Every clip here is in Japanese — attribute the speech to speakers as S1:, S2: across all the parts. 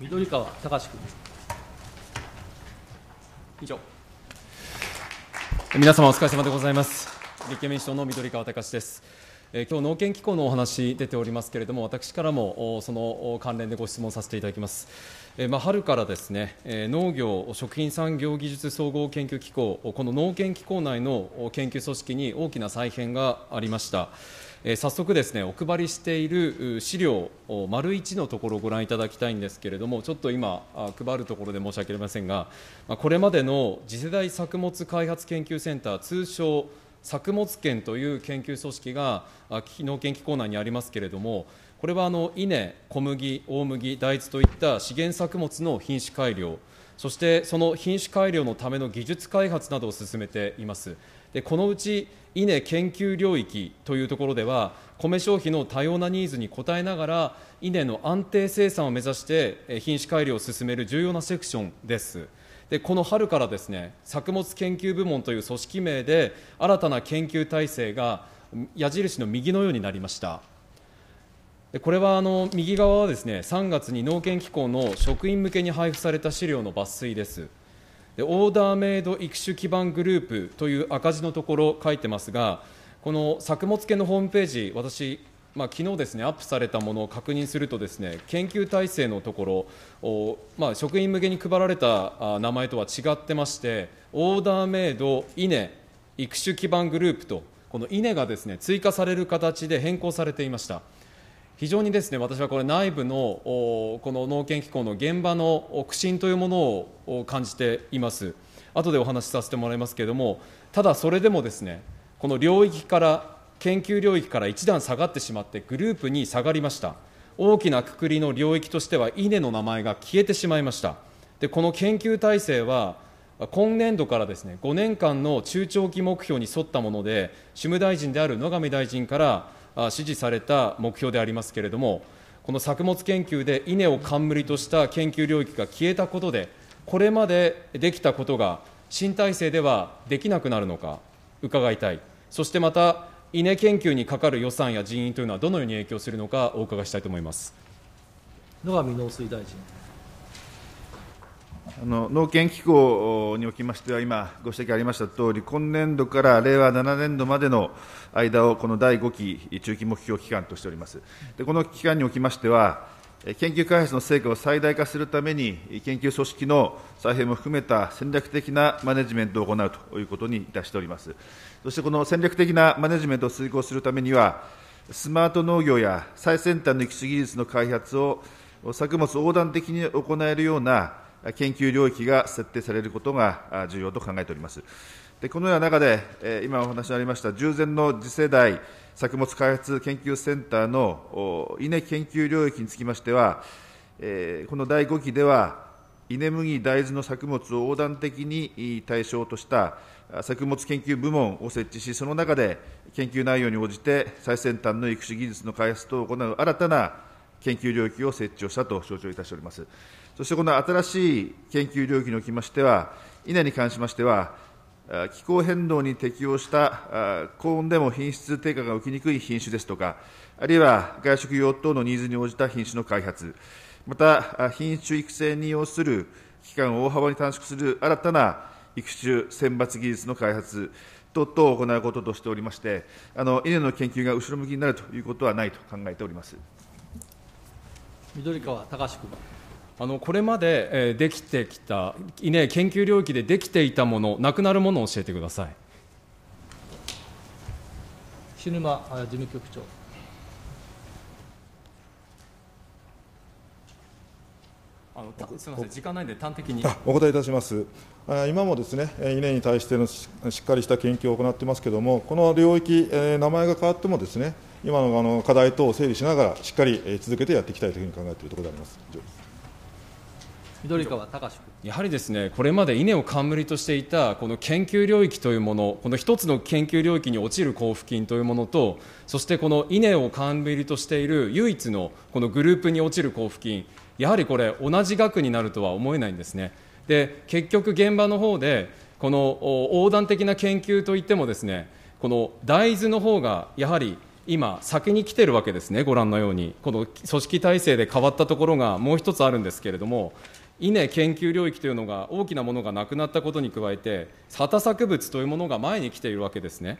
S1: 緑川隆君以上
S2: 皆様お疲れ様でございます立憲民主党の緑川隆ですえ今日農研機構のお話出ておりますけれども、私からもおその関連でご質問させていただきます。えまあ、春からですね、え農業食品産業技術総合研究機構、この農研機構内の研究組織に大きな再編がありました。え早速ですねお配りしている資料丸一のところをご覧いただきたいんですけれどもちょっと今配るところで申し訳ありませんがこれまでの次世代作物開発研究センター通称作物研という研究組織が農研機構内にありますけれどもこれはあの稲、小麦、大麦、大豆といった資源作物の品種改良そしてその品種改良のための技術開発などを進めています。でこのうち稲研究領域というところでは、米消費の多様なニーズに応えながら、稲の安定生産を目指して品種改良を進める重要なセクションです。でこの春からですね作物研究部門という組織名で新たな研究体制が矢印の右のようになりましたこれはあの右側はですね3月に農研機構の職員向けに配布された資料の抜粋ですでオーダーメイド育種基盤グループという赤字のところ書いてますがこの作物系のホームページ私まあ昨日ですねアップされたものを確認するとですね研究体制のところまあ、職員向けに配られた名前とは違ってましてオーダーメイド稲育種基盤グループとこの稲がですね追加される形で変更されていました。非常にですね私はこれ内部のこの農研機構の現場の苦心というものを感じています後でお話しさせてもらいますけれどもただそれでもですねこの領域から研究領域から一段下がってしまってグループに下がりました大きなくくりの領域としては稲の名前が消えてしまいましたでこの研究体制は今年度からですね5年間の中長期目標に沿ったもので主務大臣である野上大臣から指示された目標でありますけれども、この作物研究で稲を冠とした研究領域が消えたことで、これまでできたことが新体制ではできなくなるのか、伺いたい、そしてまた、稲研究にかかる予算
S3: や人員というのは、どのように影響するのか、お伺いしたいと思います
S1: 野上農水大臣。
S3: あの農研機構におきましては、今、ご指摘ありましたとおり、今年度から令和7年度までの間を、この第5期中期目標期間としております。でこの期間におきましては、研究開発の成果を最大化するために、研究組織の再編も含めた戦略的なマネジメントを行うということにいたしております。そしてこの戦略的なマネジメントを遂行するためには、スマート農業や最先端の育種技術の開発を、作物横断的に行えるような研究領域が設定されることが重要と考えております。でこのような中で、今お話がありました従前の次世代作物開発研究センターの稲研究領域につきましては、この第5期では、稲麦、大豆の作物を横断的に対象とした作物研究部門を設置し、その中で研究内容に応じて最先端の育種技術の開発等を行う新たな研究領域を設置をしたと承知をいたしております。そしてこの新しい研究領域におきましては、稲に関しましては、気候変動に適応した高温でも品質低下が起きにくい品種ですとか、あるいは外食用等のニーズに応じた品種の開発、また品種育成に要する期間を大幅に短縮する新たな育種選抜技術の開発等々を行うこととしておりまして、あの稲の研究が後ろ向きになるということはないと考えております
S1: 緑川隆君。
S2: あのこれまでできてきた、ね、研究領域でできていたもの、なくなるものを教えてください
S1: 菱沼事務局長。
S2: あのすみません、時間ないんで、端的に
S4: お答えいたします。今もですね、稲に対してのしっかりした研究を行ってますけれども、この領域、名前が変わってもですね、今のあの課題等を整理しながら、しっかり続けてやっていきたいというふうに考えているところであります。以上です
S1: 緑川隆
S2: やはりですねこれまで稲を冠としていたこの研究領域というものこの一つの研究領域に落ちる交付金というものとそしてこの稲を冠としている唯一のこのグループに落ちる交付金やはりこれ同じ額になるとは思えないんですねで結局現場の方でこの横断的な研究といってもですねこの大豆の方がやはり今、先に来てるわけですね、ご覧のように、この組織体制で変わったところがもう一つあるんですけれども、稲研究領域というのが大きなものがなくなったことに加えて、畑作物というものが前に来ているわけですね。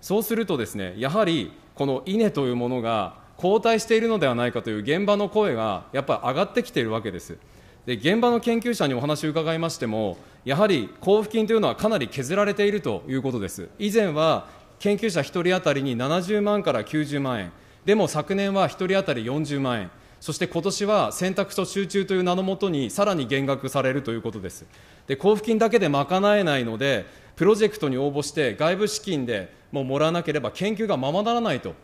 S2: そうするとですね、やはりこの稲というものが後退しているのではないかという現場の声がやっぱり上がってきているわけです。で現場の研究者にお話を伺いましても、やはり交付金というのはかなり削られているということです。以前は研究者1人当たりに70万から90万円、でも昨年は1人当たり40万円。そして今年は選択と集中という名のもとに、さらに減額されるということです。で、交付金だけで賄えないので、プロジェクトに応募して、外部資金でもうもらわなければ研究がままならないと。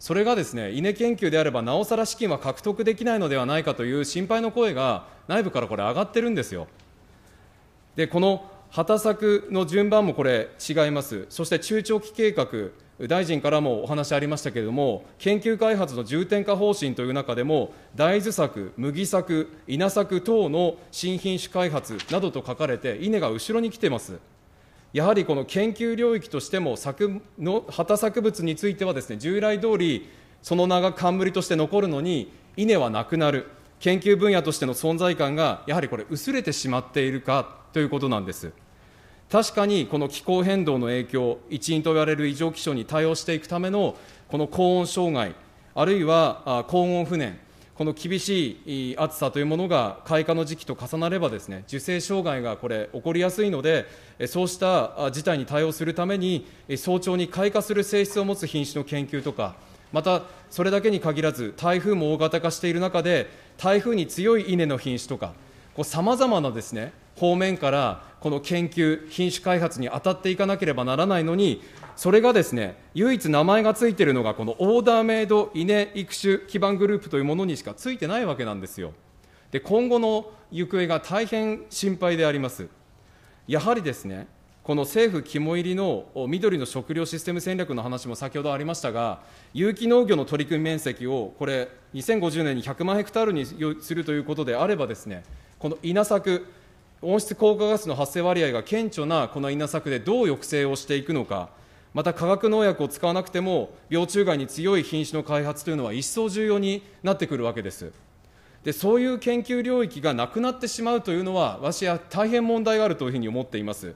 S2: それがですね、稲研究であれば、なおさら資金は獲得できないのではないかという心配の声が内部からこれ上がってるんですよ。で、この畑作の順番もこれ違います。そして中長期計画、大臣からもお話ありましたけれども、研究開発の重点化方針という中でも、大豆作、麦作、稲作等の新品種開発などと書かれて、稲が後ろに来てます。やはりこの研究領域としても作の、旗作物についてはですね、従来通り、その名が冠として残るのに、稲はなくなる、研究分野としての存在感が、やはりこれ、薄れてしまっているかということなんです。確かにこの気候変動の影響、一因と言われる異常気象に対応していくための、この高温障害、あるいは高温不燃、この厳しい暑さというものが開花の時期と重なればですね、受精障害がこれ、起こりやすいので、そうした事態に対応するために、早朝に開花する性質を持つ品種の研究とか、また、それだけに限らず、台風も大型化している中で、台風に強い稲の品種とか、さまざまなですね、方面からこの研究、品種開発に当たっていかなければならないのに、それがですね、唯一名前がついているのが、このオーダーメイド稲育種基盤グループというものにしかついてないわけなんですよ。で、今後の行方が大変心配であります。やはりですね、この政府肝入りの緑の食料システム戦略の話も先ほどありましたが、有機農業の取り組み面積を、これ、2050年に100万ヘクタールにするということであればですね、この稲作、温室効果ガスの発生割合が顕著なこの稲作でどう抑制をしていくのか、また化学農薬を使わなくても、病虫害に強い品種の開発というのは一層重要になってくるわけです。で、そういう研究領域がなくなってしまうというのは、私は大変問題があるというふうに思っています。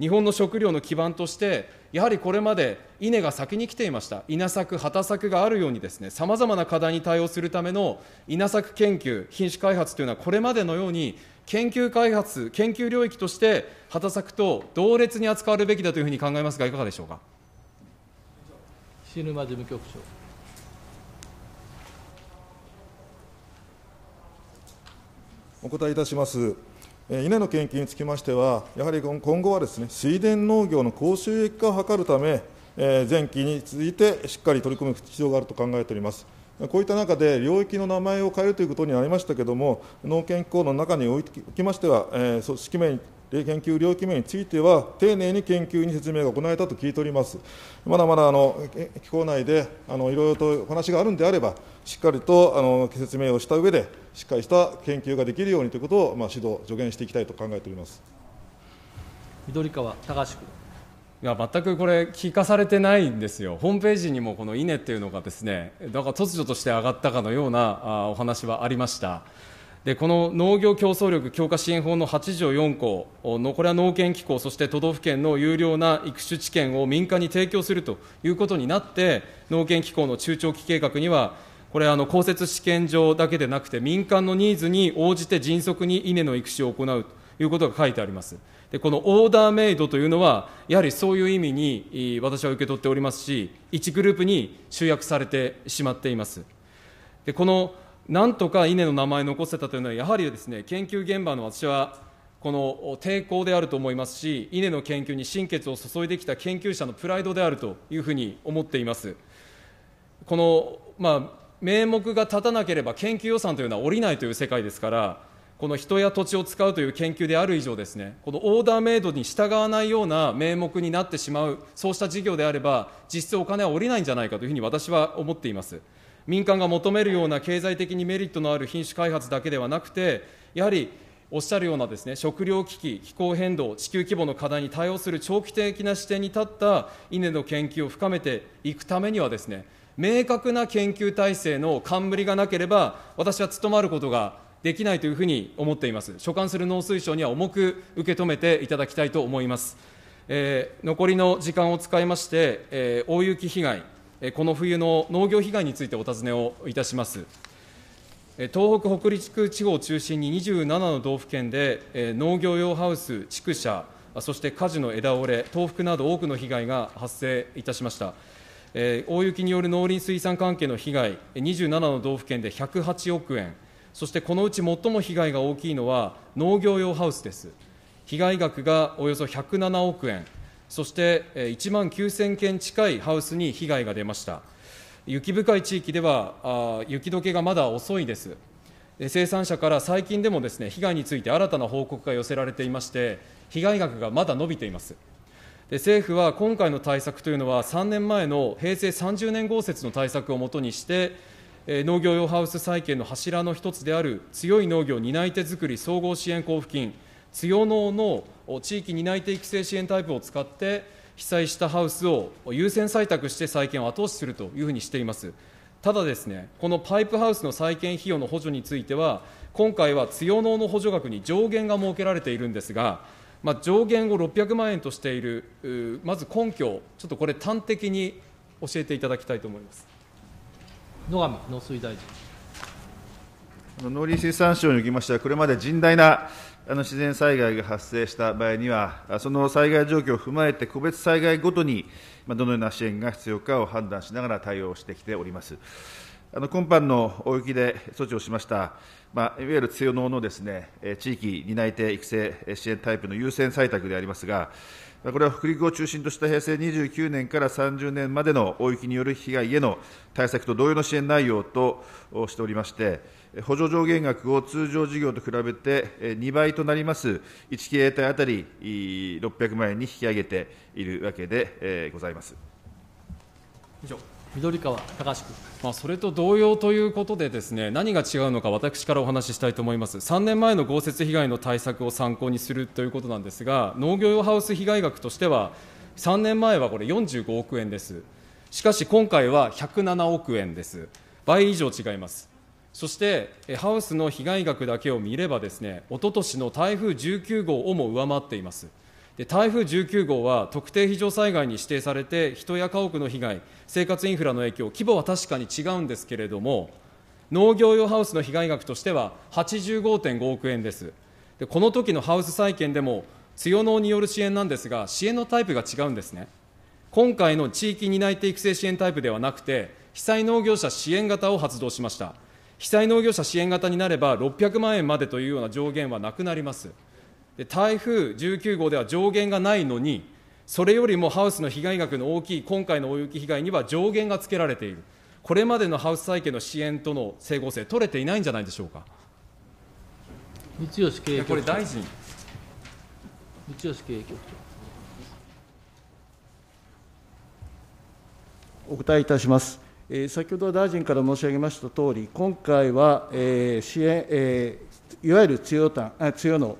S2: 日本の食料の基盤として、やはりこれまで稲が先に来ていました、稲作、畑作があるようにですね、さまざまな課題に対応するための稲作研究、品種開発というのは、これまでのように研究開発、研究領域として、畑作と同列に扱われるべきだというふうに考えますが、いかがでしょうか。沼事務局長
S4: お答えいたします。稲の研究につきましては、やはり今後はですね水田農業の高収益化を図るため、前期に続いてしっかり取り組む必要があると考えております。こういった中で、領域の名前を変えるということになりましたけれども、農研機構の中におきましては、えー、組織名研究領域名については、丁寧に研究に説明が行われたと聞いております。まだまだあの機構内であのいろいろとお話があるんであれば、しっかりとあの説明をした上で、しっかりした研究ができるようにということを、まあ、指導、助言していきたいと考えております
S2: 緑川隆君。が全くこれ聞かされてないんですよホームページにもこの稲っていうのがですねだから突如として上がったかのようなお話はありましたでこの農業競争力強化支援法の8条4項のこれは農研機構そして都道府県の有料な育種知見を民間に提供するということになって農研機構の中長期計画にはこれあの公設試験場だけでなくて民間のニーズに応じて迅速に稲の育種を行うということが書いてありますでこのオーダーメイドというのは、やはりそういう意味に私は受け取っておりますし、1グループに集約されてしまっています。でこのなんとか稲の名前残せたというのは、やはりですね研究現場の私は、この抵抗であると思いますし、稲の研究に心血を注いできた研究者のプライドであるというふうに思っています。このまあ名目が立たなければ研究予算というのは下りないという世界ですから、この人や土地を使うという研究である以上ですね、このオーダーメイドに従わないような名目になってしまう、そうした事業であれば、実質お金は下りないんじゃないかというふうに私は思っています。民間が求めるような経済的にメリットのある品種開発だけではなくて、やはりおっしゃるようなですね、食糧危機、気候変動、地球規模の課題に対応する長期的な視点に立った稲の研究を深めていくためにはですね、明確な研究体制の冠がなければ、私は務まることができないというふうに思っています。所管する農水省には重く受け止めていただきたいと思います。えー、残りの時間を使いまして、えー、大雪被害、えー、この冬の農業被害についてお尋ねをいたします。東北、北陸地方を中心に27の道府県で、え農業用ハウス、畜舎、そして果樹の枝折れ、倒北など多くの被害が発生いたしました。え大雪による農林水産関係の被害、27の道府県で108億円。そしてこのうち最も被害が大きいのは農業用ハウスです。被害額がおよそ107億円、そして1万9000件近いハウスに被害が出ました。雪深い地域では雪解けがまだ遅いです。生産者から最近でもですね被害について新たな報告が寄せられていまして、被害額がまだ伸びています。で政府は今回の対策というのは、3年前の平成30年豪雪の対策をもとにして、農業用ハウス再建の柱の一つである強い農業担い手づくり総合支援交付金、強農の地域担い手育成支援タイプを使って、被災したハウスを優先採択して再建を後押しするというふうにしています。ただですね、このパイプハウスの再建費用の補助については、今回は強農の補助額に上限が設けられているんですが、まあ、上限を600万円としている、まず根拠、ちょっとこれ、端的に教えていただきたいと思います。野上農水大
S3: 臣。農林水産省におきましては、これまで甚大なあの自然災害が発生した場合には、その災害状況を踏まえて、個別災害ごとにどのような支援が必要かを判断しながら対応してきております。あの今般の大雪で措置をしました、まあ、いわゆる強能のです、ね、地域担い手育成支援タイプの優先採択でありますが、これは北陸を中心とした平成29年から30年までの大雪による被害への対策と同様の支援内容としておりまして、補助上限額を通常事業と比べて2倍となります、1経営体当たり600万円に引き上げているわけでございます。
S1: 以上緑川隆君。
S2: まあ、それと同様ということで、ですね何が違うのか、私からお話ししたいと思います、3年前の豪雪被害の対策を参考にするということなんですが、農業用ハウス被害額としては、3年前はこれ、45億円です、しかし今回は107億円です、倍以上違います。そしてハウスの被害額だけを見ればですね、おととしの台風19号をも上回っています。で台風19号は特定非常災害に指定されて人や家屋の被害生活インフラの影響規模は確かに違うんですけれども農業用ハウスの被害額としては85.5億円ですでこの時のハウス債券でも強能による支援なんですが支援のタイプが違うんですね今回の地域担い手育成支援タイプではなくて被災農業者支援型を発動しました被災農業者支援型になれば600万円までというような上限はなくなりますで台風19号では上限がないのに、それよりもハウスの被害額の大きい今回の大雪被害には上限がつけられている、これまでのハウス再建の支援との整合性、取れていないんじゃないでしょうか。
S1: 三吉経営これ大臣三吉経営局
S5: 長お答えいたします。えー、先ほど大臣から申し上げましたとおり、今回は、えー、支援、えー、いわゆる強た強の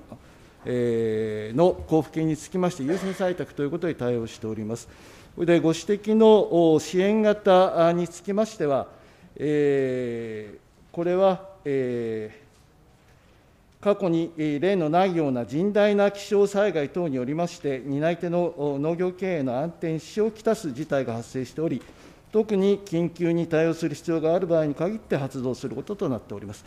S5: の交付金につきまして、優先採択ということに対応しております。それでご指摘の支援型につきましては、えー、これは、えー、過去に例のないような甚大な気象災害等によりまして、担い手の農業経営の安定に支障をきたす事態が発生しており、特に緊急に対応する必要がある場合に限って発動することとなっております。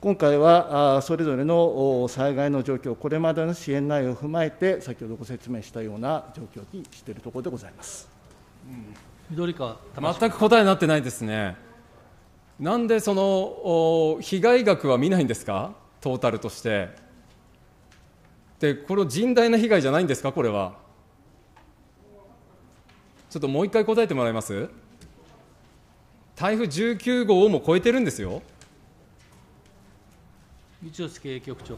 S5: 今回はそれぞれの災害の状況、これまでの支援内容を踏まえて、先ほどご説明したような状況にしているところでございます、
S2: うん、緑川全く答えになってないですね、なんでその被害額は見ないんですか、トータルとして。で、これ、甚大な被害じゃないんですか、これは。ちょっともう一回答えてもらいます台風19号をも超えてるんですよ。
S1: 一経営局長。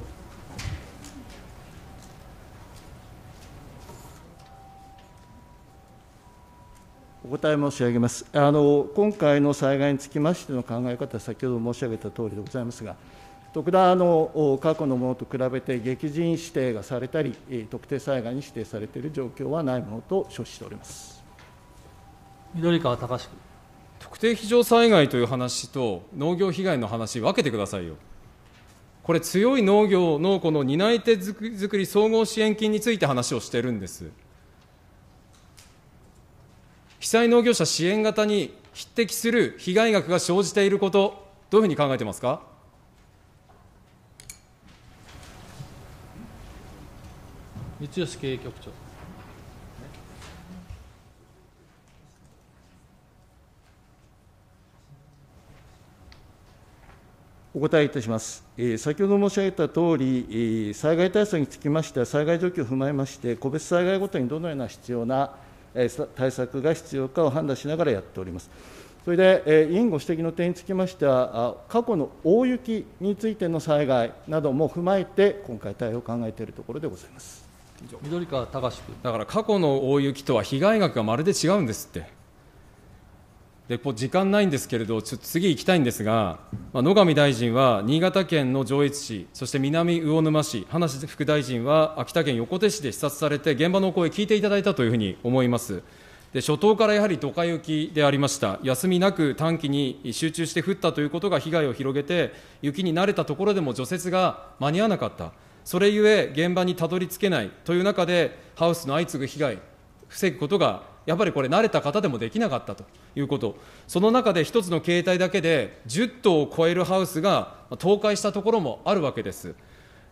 S5: お答え申し上げます。あの今回の災害につきましての考え方は先ほど申し上げたとおりでございますが、特段あの過去のものと比べて激甚指定がされたり、特定災害に指定されている状況はないものと承知しております
S2: 緑川隆君。
S5: 特定非常
S2: 災害という話と農業被害の話、分けてくださいよ。これ強い農業のこの担い手づくり総合支援金について話をしてるんです被災農業者支援型に匹敵する被害額が生じていることどういうふうに考えてますか三吉経営局長
S5: お答えいたします。先ほど申し上げたとおり、災害対策につきましては、災害状況を踏まえまして、個別災害ごとにどのような必要な対策が必要かを判断しながらやっております。それで、委員ご指摘の点につきましては、過去の大雪についての災害なども踏まえて、今回、対応を考えているところでございます
S2: 緑川隆君。だから過去の大雪とは被害額がまるで違うんですって。でこう時間ないんですけれど、ちょっと次行きたいんですが、まあ、野上大臣は新潟県の上越市、そして南魚沼市、話副大臣は秋田県横手市で視察されて、現場の声、聞いていただいたというふうに思います。で初頭からやはりドカ雪でありました、休みなく短期に集中して降ったということが被害を広げて、雪に慣れたところでも除雪が間に合わなかった、それゆえ現場にたどり着けないという中で、ハウスの相次ぐ被害、防ぐことがやっぱりこれ、慣れた方でもできなかったということ、その中で1つの形態だけで、10棟を超えるハウスが倒壊したところもあるわけです。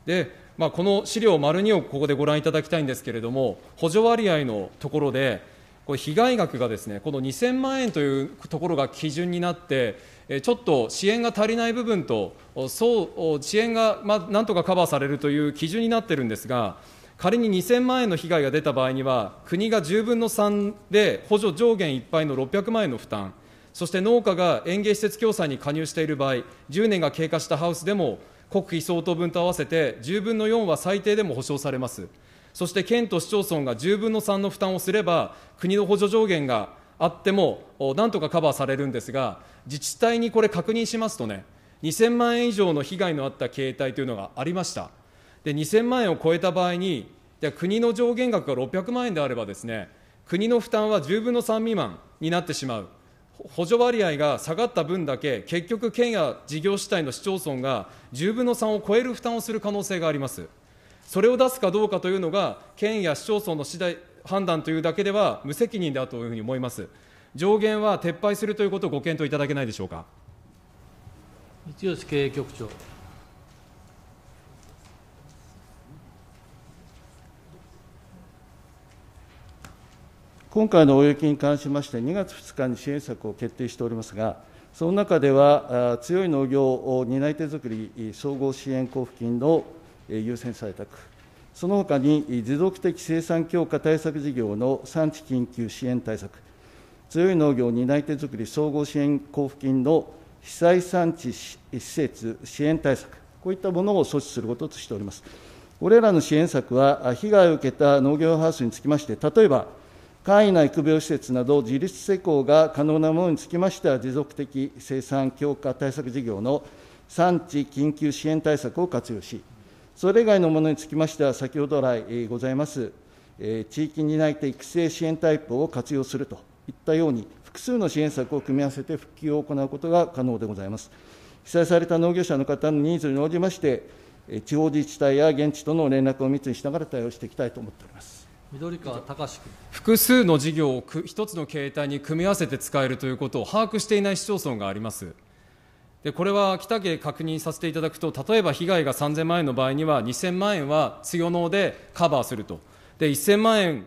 S2: で、まあ、この資料丸2をここでご覧いただきたいんですけれども、補助割合のところで、これ、被害額がですね、この2000万円というところが基準になって、ちょっと支援が足りない部分と、そう支援がまあなんとかカバーされるという基準になってるんですが、仮に2000万円の被害が出た場合には、国が10分の3で補助上限いっぱいの600万円の負担、そして農家が園芸施設共済に加入している場合、10年が経過したハウスでも、国費相当分と合わせて10分の4は最低でも保障されます。そして県と市町村が10分の3の負担をすれば、国の補助上限があっても、なんとかカバーされるんですが、自治体にこれ、確認しますとね、2000万円以上の被害のあった形態というのがありました。で2000万円を超えた場合にじゃあ、国の上限額が600万円であればですね、国の負担は10分の3未満になってしまう。補助割合が下がった分だけ、結局、県や事業主体の市町村が10分の3を超える負担をする可能性があります。それを出すかどうかというのが、県や市町村の次第判断というだけでは無責任だというふうに思います。上限は撤廃するということをご検討いただけないでしょうか。一吉経営局長。
S5: 今回の大雪に関しまして、2月2日に支援策を決定しておりますが、その中では、強い農業担い手づくり総合支援交付金の優先採択、その他に持続的生産強化対策事業の産地緊急支援対策、強い農業担い手づくり総合支援交付金の被災産地施設支援対策、こういったものを措置することとしております。これらの支援策は、被害を受けた農業ハウスにつきまして、例えば、簡易な育苗施設など自立施工が可能なものにつきましては、持続的生産強化対策事業の産地緊急支援対策を活用し、それ以外のものにつきましては、先ほど来ございます、地域担い手育成支援タイプを活用するといったように、複数の支援策を組み合わせて復旧を行うことが可能でございます。被災された農業者の方のニーズに応じまして、地方自治体や現地との連絡を密にしながら対応していきたいと思っております。
S1: 緑川隆君
S2: 複数の事業をく一つの形態に組み合わせて使えるということを把握していない市町村があります。でこれは北家確認させていただくと、例えば被害が3000万円の場合には、2000万円は強納でカバーすると、で1000万円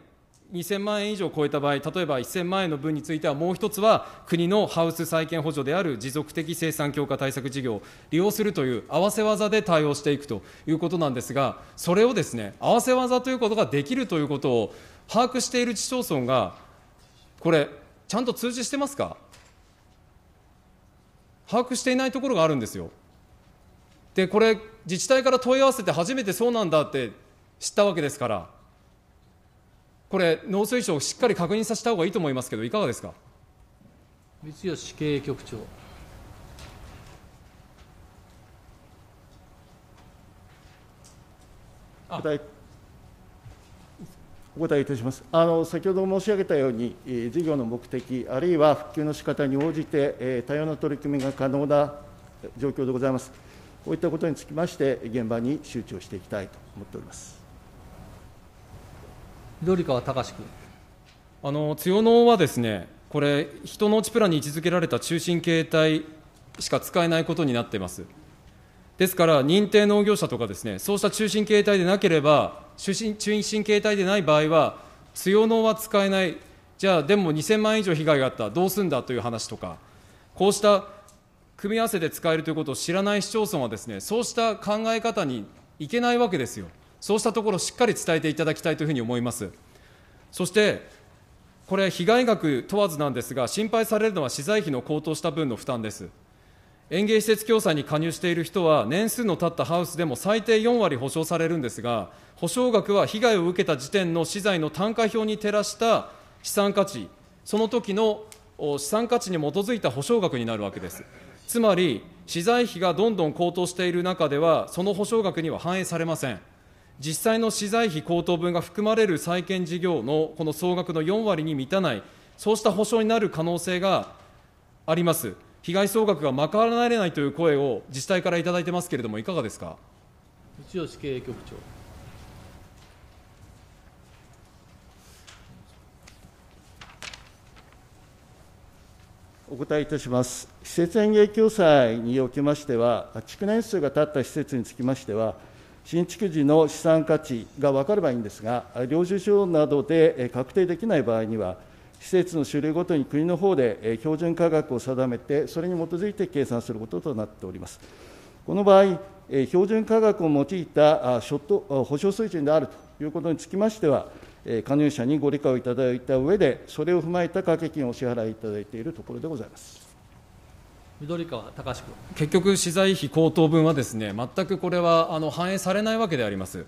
S2: 2000万円以上超えた場合、例えば1000万円の分については、もう一つは国のハウス再建補助である持続的生産強化対策事業を利用するという合わせ技で対応していくということなんですが、それをですね、合わせ技ということができるということを把握している市町村が、これ、ちゃんと通知してますか把握していないところがあるんですよ。で、これ、自治体から問い合わせて初めてそうなんだって知ったわけですから。これ、農水省、しっかり確認させたほうがいいと思いますけど、いかがですか。三吉経営局長
S5: お答えお答えいたしますあの先ほど申し上げたように、事業の目的、あるいは復旧の仕方に応じて、え多様な取り組みが可能な状況でございます。こういったことにつきまして、現場に周知をしていきたいと思っております。
S2: 緑川隆君。あの千能はですね、これ、人農ちプランに位置づけられた中心形態しか使えないことになっています。ですから、認定農業者とかですね、そうした中心形態でなければ、中心中心形態でない場合は、強能は使えない、じゃあ、でも2000万円以上被害があった、どうすんだという話とか、こうした組み合わせで使えるということを知らない市町村はですね、そうした考え方にいけないわけですよ。そうしたところをしっかり伝えていただきたいというふうに思います。そしてこれ、被害額問わずなんですが、心配されるのは資材費の高騰した分の負担です。園芸施設共済に加入している人は、年数の経ったハウスでも最低4割保証されるんですが、保証額は被害を受けた時点の資材の単価表に照らした資産価値、その時の資産価値に基づいた保証額になるわけです。つまり、資材費がどんどん高騰している中では、その保証額には反映されません。実際の資材費高騰分が含まれる債券事業のこの総額の4割に満たない、そうした保障になる可能性があります。被害総額が賄われないという声を自治体から頂いてますけれども、いかがですか。
S5: 内吉経営局長お答えいたします。施設園芸共済におきましては、築年数が経った施設につきましては、新築時の資産価値が分かればいいんですが、領収書などで確定できない場合には、施設の種類ごとに国の方で標準価格を定めて、それに基づいて計算することとなっております。この場合、標準価格を用いた補償保水準であるということにつきましては、加入者にご理解をいただいた上で、それを踏まえた掛け金をお支払いいただいているところでございます。
S1: 緑川隆君
S2: 結局、資材費高騰分はですね全くこれはあの反映されないわけであります。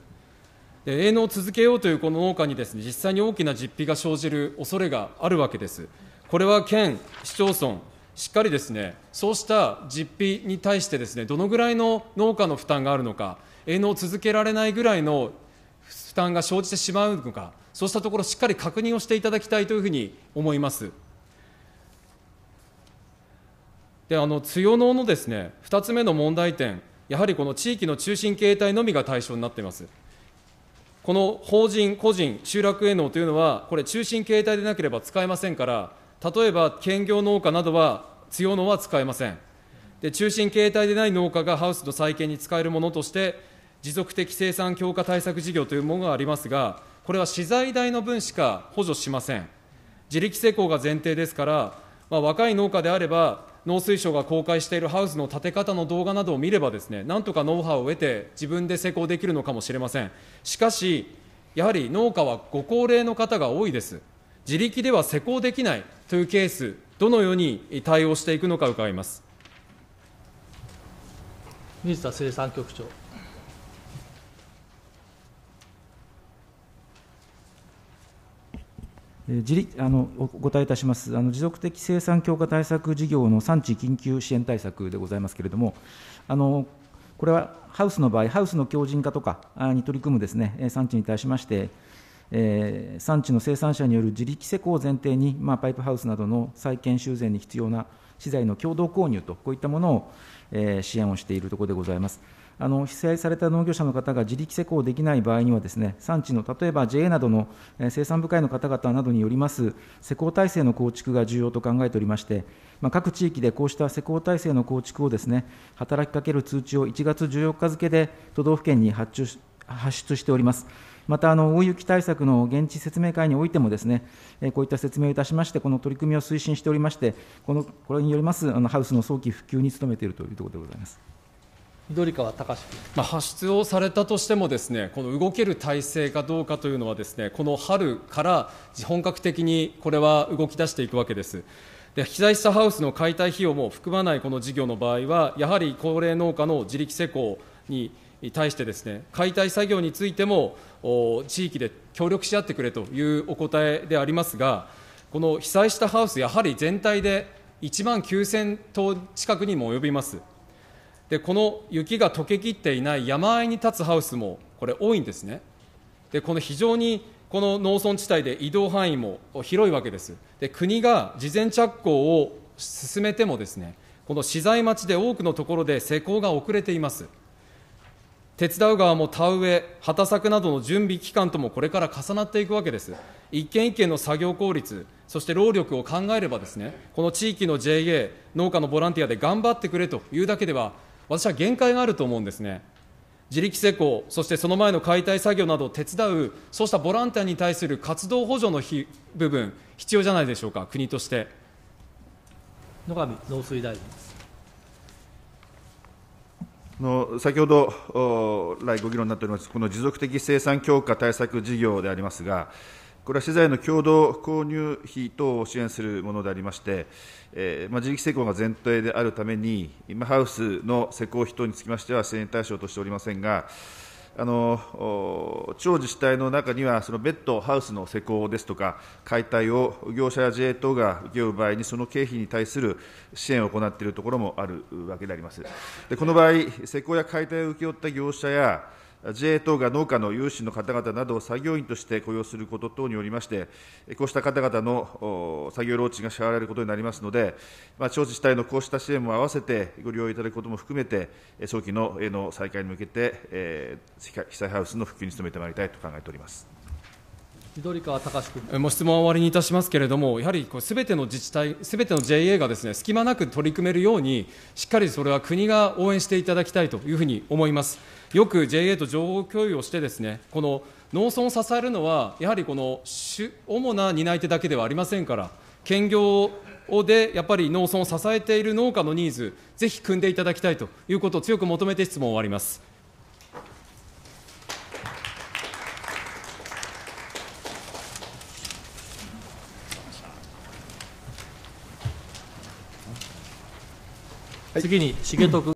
S2: で営農を続けようというこの農家にですね実際に大きな実費が生じる恐れがあるわけです。これは県、市町村、しっかりですねそうした実費に対してですねどのぐらいの農家の負担があるのか、営農を続けられないぐらいの負担が生じてしまうのか、そうしたところ、しっかり確認をしていただきたいというふうに思います。であの強能のですね2つ目の問題点、やはりこの地域の中心形態のみが対象になっています。この法人、個人、集落営農というのは、これ、中心形態でなければ使えませんから、例えば兼業農家などは、強農は使えません。で中心形態でない農家がハウスの再建に使えるものとして、持続的生産強化対策事業というものがありますが、これは資材代の分しか補助しません。自力施工が前提ですから、まあ、若い農家であれば、農水省が公開しているハウスの建て方の動画などを見ればですね、なんとかノウハウを得て、自分で施工できるのかもしれません。しかし、やはり農家はご高齢の方が多いです。自力では施工できないというケース、どのように対応していくのか伺います。水田生産局長。
S5: 自あのお答えいたします、あの持続的生産強化対策事業の産地緊急支援対策でございますけれども、あのこれはハウスの場合、ハウスの強靭化とかに取り組むですね産地に対しまして、えー、産地の生産者による自力施工を前提に、まあ、パイプハウスなどの再建修繕に必要な資材の共同購入と、こういったものを、えー、支援をしているところでございます。被災された農業者の方が自力施工できない場合には、産地の例えば JA などの生産部会の方々などによります施工体制の構築が重要と考えておりまして、各地域でこうした施工体制の構築を働きかける通知を1月14日付で都道府県に発注発出しております。またあの大雪対策の現地説明会においてもですね、えこういった説明をいたしまして、この取り組みを推進しておりまして、このこれによりますあのハウスの早期復旧に努めているというところでございます。
S2: 緑川隆まあ、発出をされたとしてもです、ね、この動ける体制かどうかというのはです、ね、この春から本格的にこれは動き出していくわけです。で被災したハウスの解体費用も含まないこの事業の場合は、やはり高齢農家の自力施工に対してですね、解体作業についても、地域で協力し合ってくれというお答えでありますが、この被災したハウス、やはり全体で1万9000棟近くにも及びます。でこの雪が溶けきっていない山あいに建つハウスもこれ多いんですねでこの非常にこの農村地帯で移動範囲も広いわけですで国が事前着工を進めてもですねこの資材待ちで多くのところで施工が遅れています手伝う側も田植え、畑作などの準備期間ともこれから重なっていくわけです。一軒一軒の作業効率、そして労力を考えればですね、この地域の JA、農家のボランティアで頑張ってくれというだけでは、私は限界があると思うんですね。自力施工、そしてその前の解体作業などを手伝う、そうしたボランティアに対する活動補助の部分、必要じゃないでしょうか、国として。
S1: 野上農水大臣
S3: の先ほど来ご議論になっております、この持続的生産強化対策事業でありますが、これは資材の共同購入費等を支援するものでありまして、えーまあ、自力施工が前提であるために、今、ハウスの施工費等につきましては支援対象としておりませんが、あの地方自治体の中には、そのベッド、ハウスの施工ですとか、解体を業者や自衛等が請け負う場合に、その経費に対する支援を行っているところもあるわけであります。でこの場合施工や解体を請け負った業者や自衛等が農家の有志の方々などを作業員として雇用すること等によりまして、こうした方々の作業労賃が支払われることになりますので、まあ、地方自治体のこうした支援も合わせてご利用いただくことも含めて、早期の営農再開に向けて、えー、被災ハウスの復旧に努めてまいりたいと考えております。
S1: 緑川隆君
S3: もう質問は
S2: 終わりにいたしますけれども、やはりすべての自治体、すべての JA がですね隙間なく取り組めるように、しっかりそれは国が応援していただきたいというふうに思います。よく JA と情報共有をして、ですねこの農村を支えるのは、やはりこの主主な担い手だけではありませんから、兼業をでやっぱり農村を支えている農家のニーズ、ぜひ組んでいただきたいということを強く求めて質問を終わります。
S1: 次に重徳